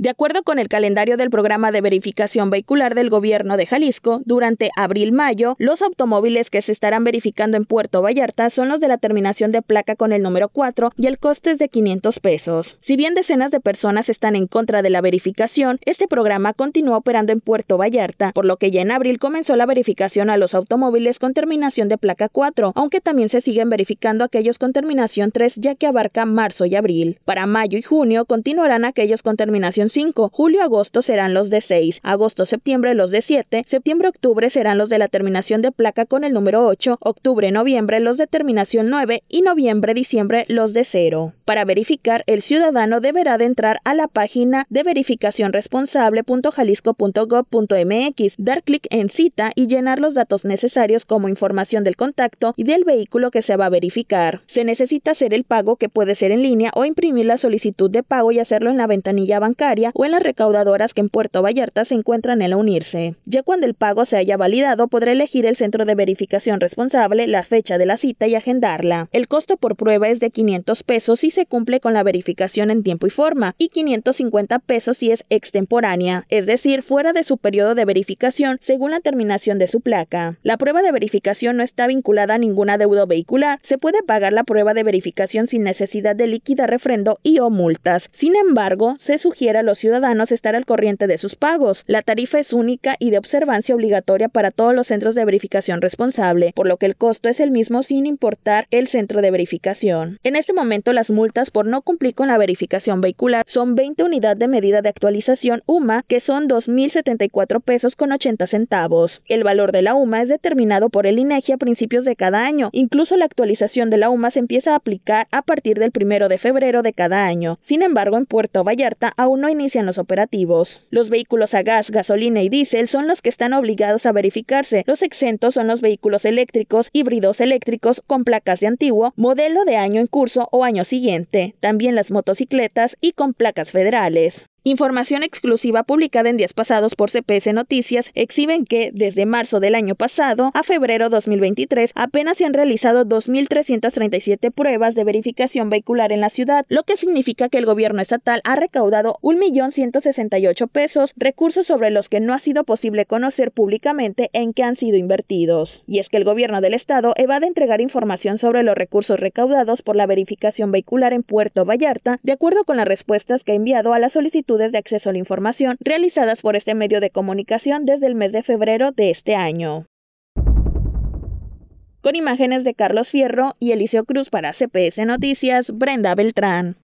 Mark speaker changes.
Speaker 1: De acuerdo con el calendario del programa de verificación vehicular del gobierno de Jalisco, durante abril-mayo, los automóviles que se estarán verificando en Puerto Vallarta son los de la terminación de placa con el número 4 y el coste es de 500 pesos. Si bien decenas de personas están en contra de la verificación, este programa continúa operando en Puerto Vallarta, por lo que ya en abril comenzó la verificación a los automóviles con terminación de placa 4, aunque también se siguen verificando aquellos con terminación 3 ya que abarca marzo y abril. Para mayo y junio continuarán aquellos con terminación 5, julio-agosto serán los de 6, agosto-septiembre los de 7, septiembre-octubre serán los de la terminación de placa con el número 8, octubre-noviembre los de terminación 9 y noviembre-diciembre los de 0. Para verificar, el ciudadano deberá de entrar a la página de verificación responsable.jalisco.gov.mx, dar clic en cita y llenar los datos necesarios como información del contacto y del vehículo que se va a verificar. Se necesita hacer el pago que puede ser en línea o imprimir la solicitud de pago y hacerlo en la ventanilla bancaria o en las recaudadoras que en Puerto Vallarta se encuentran en la unirse. Ya cuando el pago se haya validado, podrá elegir el centro de verificación responsable, la fecha de la cita y agendarla. El costo por prueba es de 500 pesos si se cumple con la verificación en tiempo y forma y 550 pesos si es extemporánea, es decir, fuera de su periodo de verificación según la terminación de su placa. La prueba de verificación no está vinculada a ninguna deuda vehicular, se puede pagar la prueba de verificación sin necesidad de líquida, refrendo y o multas. Sin embargo, se sugiere a los ciudadanos estar al corriente de sus pagos. La tarifa es única y de observancia obligatoria para todos los centros de verificación responsable, por lo que el costo es el mismo sin importar el centro de verificación. En este momento, las multas por no cumplir con la verificación vehicular son 20 unidades de medida de actualización UMA, que son 2.074 pesos con 80 centavos. El valor de la UMA es determinado por el INEGI e a principios de cada año. Incluso la actualización de la UMA se empieza a aplicar a partir del primero de febrero de cada año. Sin embargo, en Puerto Vallarta aún no hay inician los operativos. Los vehículos a gas, gasolina y diésel son los que están obligados a verificarse. Los exentos son los vehículos eléctricos, híbridos eléctricos con placas de antiguo, modelo de año en curso o año siguiente, también las motocicletas y con placas federales. Información exclusiva publicada en días pasados por CPS Noticias exhiben que, desde marzo del año pasado a febrero 2023, apenas se han realizado 2.337 pruebas de verificación vehicular en la ciudad, lo que significa que el gobierno estatal ha recaudado 1.168.000 pesos, recursos sobre los que no ha sido posible conocer públicamente en qué han sido invertidos. Y es que el gobierno del estado evade entregar información sobre los recursos recaudados por la verificación vehicular en Puerto Vallarta, de acuerdo con las respuestas que ha enviado a la solicitud de acceso a la información realizadas por este medio de comunicación desde el mes de febrero de este año. Con imágenes de Carlos Fierro y Eliseo Cruz para CPS Noticias, Brenda Beltrán.